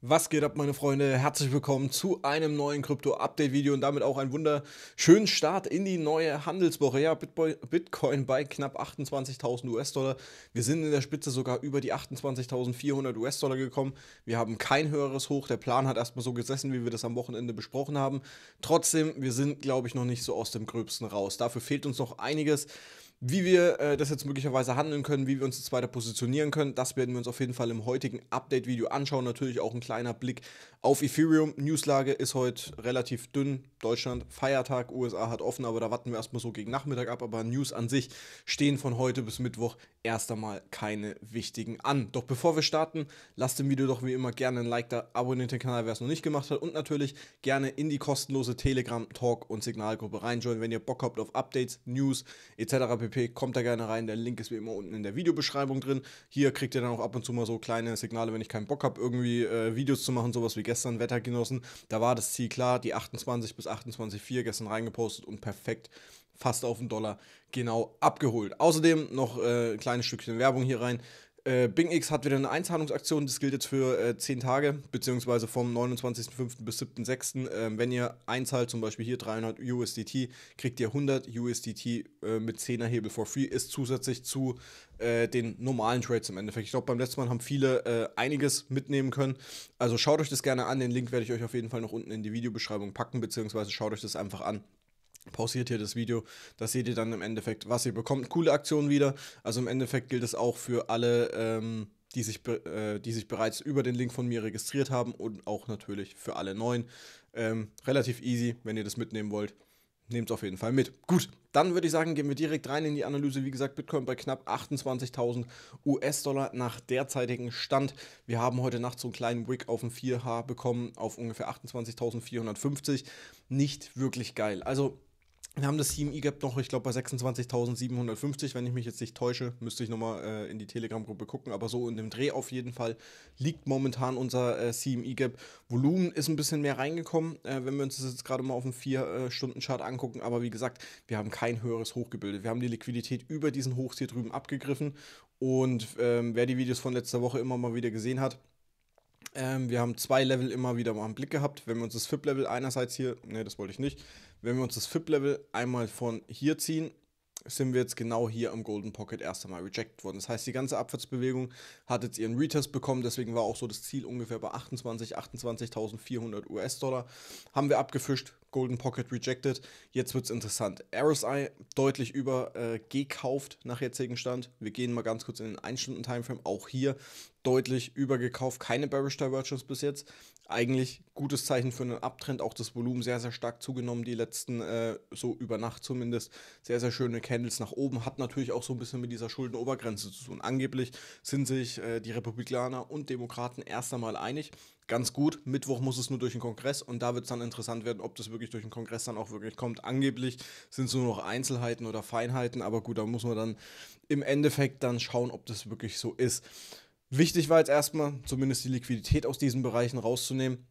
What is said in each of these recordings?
Was geht ab, meine Freunde? Herzlich willkommen zu einem neuen Krypto-Update-Video und damit auch einen wunderschönen Start in die neue Handelswoche. Ja, Bitcoin bei knapp 28.000 US-Dollar. Wir sind in der Spitze sogar über die 28.400 US-Dollar gekommen. Wir haben kein höheres Hoch. Der Plan hat erstmal so gesessen, wie wir das am Wochenende besprochen haben. Trotzdem, wir sind, glaube ich, noch nicht so aus dem Gröbsten raus. Dafür fehlt uns noch einiges. Wie wir äh, das jetzt möglicherweise handeln können, wie wir uns jetzt weiter positionieren können, das werden wir uns auf jeden Fall im heutigen Update-Video anschauen. Natürlich auch ein kleiner Blick auf Ethereum. Newslage ist heute relativ dünn. Deutschland Feiertag, USA hat offen, aber da warten wir erstmal so gegen Nachmittag ab. Aber News an sich stehen von heute bis Mittwoch erst einmal keine wichtigen an. Doch bevor wir starten, lasst dem Video doch wie immer gerne ein Like da, abonniert den Kanal, wer es noch nicht gemacht hat und natürlich gerne in die kostenlose Telegram, Talk und Signalgruppe reinjoinen, wenn ihr Bock habt auf Updates, News etc pp. Kommt da gerne rein. Der Link ist wie immer unten in der Videobeschreibung drin. Hier kriegt ihr dann auch ab und zu mal so kleine Signale, wenn ich keinen Bock habe, irgendwie äh, Videos zu machen, sowas wie gestern Wettergenossen. Da war das Ziel klar, die 28 bis 28,4 gestern reingepostet und perfekt fast auf den Dollar genau abgeholt. Außerdem noch äh, ein kleines Stückchen Werbung hier rein. Äh, X hat wieder eine Einzahlungsaktion, das gilt jetzt für äh, 10 Tage, beziehungsweise vom 29.05. bis 7.06. Ähm, wenn ihr einzahlt, zum Beispiel hier 300 USDT, kriegt ihr 100 USDT äh, mit 10er Hebel for free, ist zusätzlich zu äh, den normalen Trades im Endeffekt. Ich glaube, beim letzten Mal haben viele äh, einiges mitnehmen können. Also schaut euch das gerne an, den Link werde ich euch auf jeden Fall noch unten in die Videobeschreibung packen, beziehungsweise schaut euch das einfach an pausiert hier das Video. Da seht ihr dann im Endeffekt, was ihr bekommt. Coole Aktion wieder. Also im Endeffekt gilt es auch für alle, ähm, die, sich äh, die sich bereits über den Link von mir registriert haben und auch natürlich für alle neuen. Ähm, relativ easy, wenn ihr das mitnehmen wollt. Nehmt es auf jeden Fall mit. Gut, dann würde ich sagen, gehen wir direkt rein in die Analyse. Wie gesagt, Bitcoin bei knapp 28.000 US-Dollar nach derzeitigem Stand. Wir haben heute Nacht so einen kleinen Wick auf den 4H bekommen, auf ungefähr 28.450. Nicht wirklich geil. Also wir haben das Team E-Gap noch, ich glaube, bei 26.750, wenn ich mich jetzt nicht täusche. Müsste ich nochmal äh, in die Telegram-Gruppe gucken, aber so in dem Dreh auf jeden Fall liegt momentan unser äh, Team EGAP. Volumen ist ein bisschen mehr reingekommen, äh, wenn wir uns das jetzt gerade mal auf dem 4-Stunden-Chart äh, angucken. Aber wie gesagt, wir haben kein höheres Hoch gebildet. Wir haben die Liquidität über diesen Hochs hier drüben abgegriffen. Und ähm, wer die Videos von letzter Woche immer mal wieder gesehen hat, ähm, wir haben zwei Level immer wieder mal im Blick gehabt. Wenn wir uns das FIP-Level einerseits hier, ne, das wollte ich nicht, wenn wir uns das FIP-Level einmal von hier ziehen, sind wir jetzt genau hier am Golden Pocket erst einmal rejected worden. Das heißt, die ganze Abwärtsbewegung hat jetzt ihren Retest bekommen, deswegen war auch so das Ziel ungefähr bei 28, 28.400 US-Dollar. Haben wir abgefischt, Golden Pocket rejected. Jetzt wird es interessant. RSI deutlich übergekauft äh, nach jetzigen Stand. Wir gehen mal ganz kurz in den 1-Stunden-Timeframe. Auch hier deutlich übergekauft, keine Bearish Divergence bis jetzt. Eigentlich gutes Zeichen für einen Abtrend, auch das Volumen sehr, sehr stark zugenommen, die letzten, äh, so über Nacht zumindest, sehr, sehr schöne Candles nach oben, hat natürlich auch so ein bisschen mit dieser Schuldenobergrenze zu tun. Angeblich sind sich äh, die Republikaner und Demokraten erst einmal einig, ganz gut, Mittwoch muss es nur durch den Kongress und da wird es dann interessant werden, ob das wirklich durch den Kongress dann auch wirklich kommt. Angeblich sind es nur noch Einzelheiten oder Feinheiten, aber gut, da muss man dann im Endeffekt dann schauen, ob das wirklich so ist. Wichtig war jetzt erstmal, zumindest die Liquidität aus diesen Bereichen rauszunehmen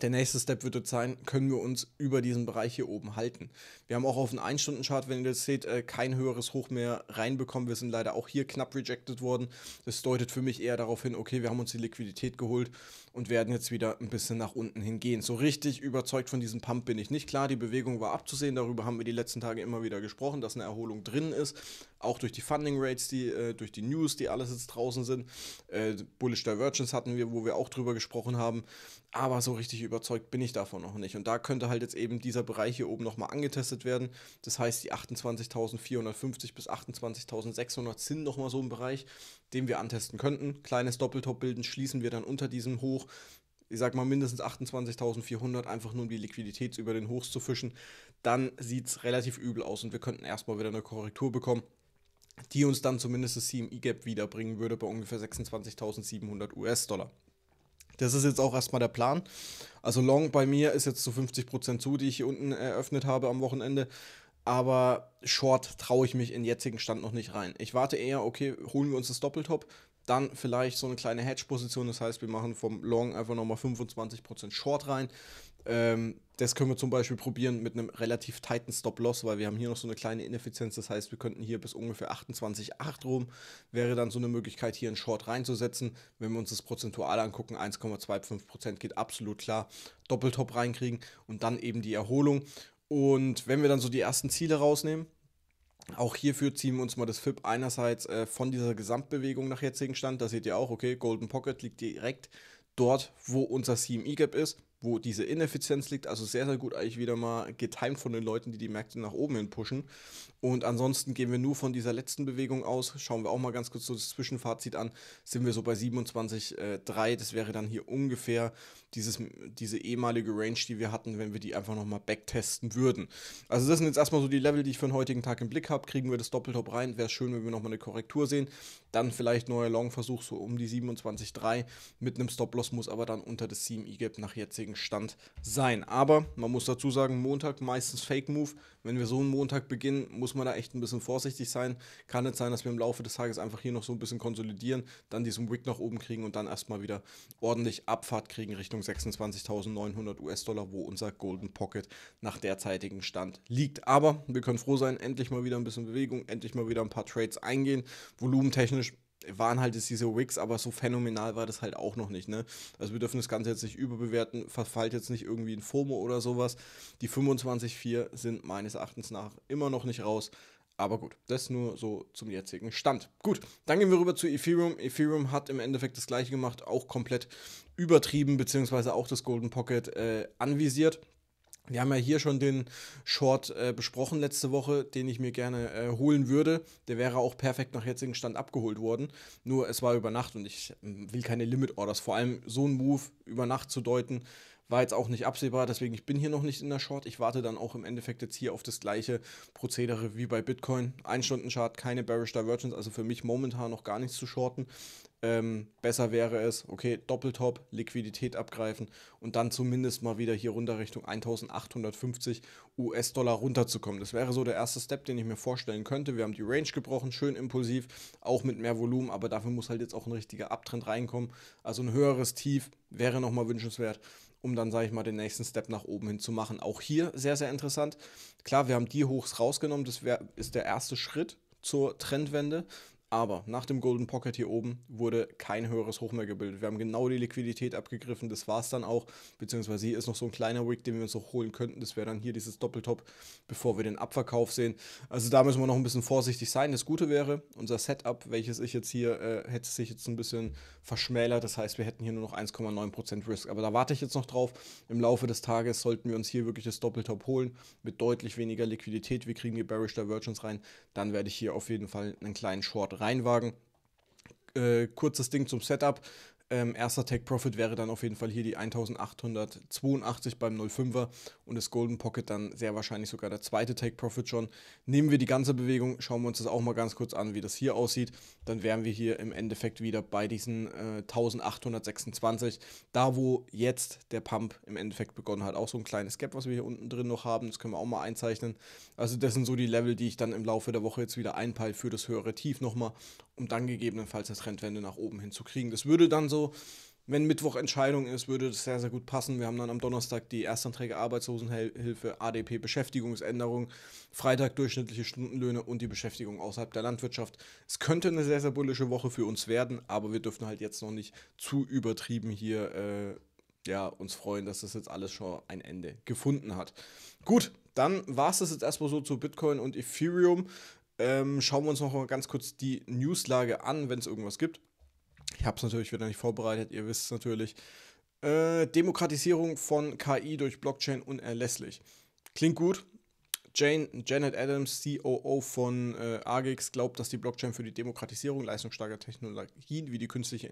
der nächste Step wird jetzt sein, können wir uns über diesen Bereich hier oben halten. Wir haben auch auf dem 1-Stunden-Chart, wenn ihr das seht, äh, kein höheres Hoch mehr reinbekommen. Wir sind leider auch hier knapp rejected worden. Das deutet für mich eher darauf hin, okay, wir haben uns die Liquidität geholt und werden jetzt wieder ein bisschen nach unten hingehen. So richtig überzeugt von diesem Pump bin ich nicht. Klar, die Bewegung war abzusehen. Darüber haben wir die letzten Tage immer wieder gesprochen, dass eine Erholung drin ist. Auch durch die Funding Rates, die, äh, durch die News, die alles jetzt draußen sind. Äh, Bullish Divergence hatten wir, wo wir auch drüber gesprochen haben. Aber so richtig überzeugt bin ich davon noch nicht. Und da könnte halt jetzt eben dieser Bereich hier oben nochmal angetestet werden. Das heißt, die 28.450 bis 28.600 sind nochmal so ein Bereich, den wir antesten könnten. Kleines Doppeltop bilden, schließen wir dann unter diesem Hoch ich sag mal mindestens 28.400, einfach nur um die Liquidität über den Hochs zu fischen, dann sieht es relativ übel aus und wir könnten erstmal wieder eine Korrektur bekommen, die uns dann zumindest das CME Gap wiederbringen würde bei ungefähr 26.700 US-Dollar. Das ist jetzt auch erstmal der Plan. Also Long bei mir ist jetzt zu 50% zu, die ich hier unten eröffnet habe am Wochenende. Aber Short traue ich mich in jetzigen Stand noch nicht rein. Ich warte eher, okay, holen wir uns das Doppeltop, dann vielleicht so eine kleine Hedge-Position. Das heißt, wir machen vom Long einfach nochmal 25% Short rein. Ähm, das können wir zum Beispiel probieren mit einem relativ tighten Stop-Loss, weil wir haben hier noch so eine kleine Ineffizienz. Das heißt, wir könnten hier bis ungefähr 28,8 rum, wäre dann so eine Möglichkeit, hier einen Short reinzusetzen. Wenn wir uns das prozentual angucken, 1,25% geht absolut klar. Doppeltop reinkriegen und dann eben die Erholung. Und wenn wir dann so die ersten Ziele rausnehmen, auch hierfür ziehen wir uns mal das FIP einerseits äh, von dieser Gesamtbewegung nach jetzigen Stand. Da seht ihr auch, okay, Golden Pocket liegt direkt dort, wo unser CME Gap ist wo diese Ineffizienz liegt. Also sehr, sehr gut eigentlich wieder mal getimt von den Leuten, die die Märkte nach oben hin pushen. Und ansonsten gehen wir nur von dieser letzten Bewegung aus. Schauen wir auch mal ganz kurz so das Zwischenfazit an. Sind wir so bei 27,3. Äh, das wäre dann hier ungefähr dieses, diese ehemalige Range, die wir hatten, wenn wir die einfach nochmal backtesten würden. Also das sind jetzt erstmal so die Level, die ich für den heutigen Tag im Blick habe. Kriegen wir das Doppeltop rein. Wäre schön, wenn wir nochmal eine Korrektur sehen. Dann vielleicht neuer Long-Versuch so um die 27,3 mit einem Stop-Loss muss aber dann unter das 7 e gap nach jetzigen Gegenstand sein. Aber man muss dazu sagen, Montag meistens Fake Move. Wenn wir so einen Montag beginnen, muss man da echt ein bisschen vorsichtig sein. Kann nicht sein, dass wir im Laufe des Tages einfach hier noch so ein bisschen konsolidieren, dann diesen Wick nach oben kriegen und dann erstmal wieder ordentlich Abfahrt kriegen Richtung 26.900 US-Dollar, wo unser Golden Pocket nach derzeitigen Stand liegt. Aber wir können froh sein, endlich mal wieder ein bisschen Bewegung, endlich mal wieder ein paar Trades eingehen. Volumentechnisch waren halt jetzt diese Wigs, aber so phänomenal war das halt auch noch nicht. Ne? Also wir dürfen das Ganze jetzt nicht überbewerten, verfallt jetzt nicht irgendwie in FOMO oder sowas. Die 25.4 sind meines Erachtens nach immer noch nicht raus. Aber gut, das nur so zum jetzigen Stand. Gut, dann gehen wir rüber zu Ethereum. Ethereum hat im Endeffekt das gleiche gemacht, auch komplett übertrieben, beziehungsweise auch das Golden Pocket äh, anvisiert. Wir haben ja hier schon den Short äh, besprochen letzte Woche, den ich mir gerne äh, holen würde. Der wäre auch perfekt nach jetzigem Stand abgeholt worden. Nur es war über Nacht und ich ähm, will keine Limit Orders. Vor allem so ein Move über Nacht zu deuten, war jetzt auch nicht absehbar, deswegen ich bin hier noch nicht in der Short. Ich warte dann auch im Endeffekt jetzt hier auf das gleiche Prozedere wie bei Bitcoin. Ein Stunden Chart, keine Bearish Divergence, also für mich momentan noch gar nichts zu shorten. Ähm, besser wäre es, okay, Doppeltop, Liquidität abgreifen und dann zumindest mal wieder hier runter Richtung 1850 US-Dollar runterzukommen. Das wäre so der erste Step, den ich mir vorstellen könnte. Wir haben die Range gebrochen, schön impulsiv, auch mit mehr Volumen, aber dafür muss halt jetzt auch ein richtiger Abtrend reinkommen. Also ein höheres Tief wäre nochmal wünschenswert um dann, sage ich mal, den nächsten Step nach oben hin zu machen. Auch hier sehr, sehr interessant. Klar, wir haben die Hochs rausgenommen, das wär, ist der erste Schritt zur Trendwende. Aber nach dem Golden Pocket hier oben wurde kein höheres Hoch mehr gebildet. Wir haben genau die Liquidität abgegriffen, das war es dann auch. Beziehungsweise hier ist noch so ein kleiner Wick, den wir uns noch holen könnten. Das wäre dann hier dieses Doppeltop, bevor wir den Abverkauf sehen. Also da müssen wir noch ein bisschen vorsichtig sein. Das Gute wäre, unser Setup, welches ich jetzt hier, äh, hätte sich jetzt ein bisschen verschmälert. Das heißt, wir hätten hier nur noch 1,9% Risk. Aber da warte ich jetzt noch drauf. Im Laufe des Tages sollten wir uns hier wirklich das Doppeltop holen mit deutlich weniger Liquidität. Wir kriegen die Bearish Divergence rein. Dann werde ich hier auf jeden Fall einen kleinen Short rein reinwagen. Äh, kurzes Ding zum Setup. Ähm, erster Take Profit wäre dann auf jeden Fall hier die 1882 beim 05er und das Golden Pocket dann sehr wahrscheinlich sogar der zweite Take Profit schon. Nehmen wir die ganze Bewegung, schauen wir uns das auch mal ganz kurz an, wie das hier aussieht. Dann wären wir hier im Endeffekt wieder bei diesen äh, 1826, da wo jetzt der Pump im Endeffekt begonnen hat. Auch so ein kleines Gap, was wir hier unten drin noch haben, das können wir auch mal einzeichnen. Also das sind so die Level, die ich dann im Laufe der Woche jetzt wieder einpeile für das höhere Tief nochmal um dann gegebenenfalls eine Trendwende nach oben hinzukriegen. Das würde dann so, wenn Mittwoch Entscheidung ist, würde das sehr, sehr gut passen. Wir haben dann am Donnerstag die Erstanträge Arbeitslosenhilfe, ADP, Beschäftigungsänderung, Freitag durchschnittliche Stundenlöhne und die Beschäftigung außerhalb der Landwirtschaft. Es könnte eine sehr, sehr bullische Woche für uns werden, aber wir dürfen halt jetzt noch nicht zu übertrieben hier äh, ja, uns freuen, dass das jetzt alles schon ein Ende gefunden hat. Gut, dann war es das jetzt erstmal so zu Bitcoin und Ethereum ähm, schauen wir uns noch mal ganz kurz die Newslage an, wenn es irgendwas gibt. Ich habe es natürlich wieder nicht vorbereitet, ihr wisst es natürlich. Äh, Demokratisierung von KI durch Blockchain unerlässlich. Klingt gut, Jane, Janet Adams, COO von äh, AGIX, glaubt, dass die Blockchain für die Demokratisierung leistungsstarker Technologien wie die künstliche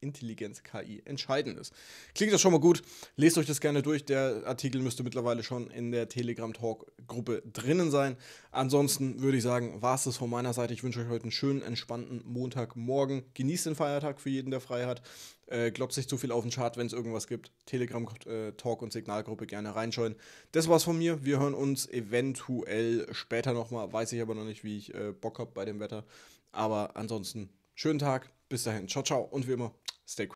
Intelligenz KI entscheidend ist. Klingt das schon mal gut? Lest euch das gerne durch. Der Artikel müsste mittlerweile schon in der Telegram-Talk-Gruppe drinnen sein. Ansonsten würde ich sagen, war es das von meiner Seite. Ich wünsche euch heute einen schönen, entspannten Montagmorgen. Genießt den Feiertag für jeden, der frei hat. Äh, Glotzt sich zu viel auf den Chart, wenn es irgendwas gibt. Telegram, äh, Talk und Signalgruppe gerne reinschauen. Das war's von mir. Wir hören uns eventuell später nochmal. Weiß ich aber noch nicht, wie ich äh, Bock habe bei dem Wetter. Aber ansonsten, schönen Tag. Bis dahin. Ciao, ciao. Und wie immer, stay cool.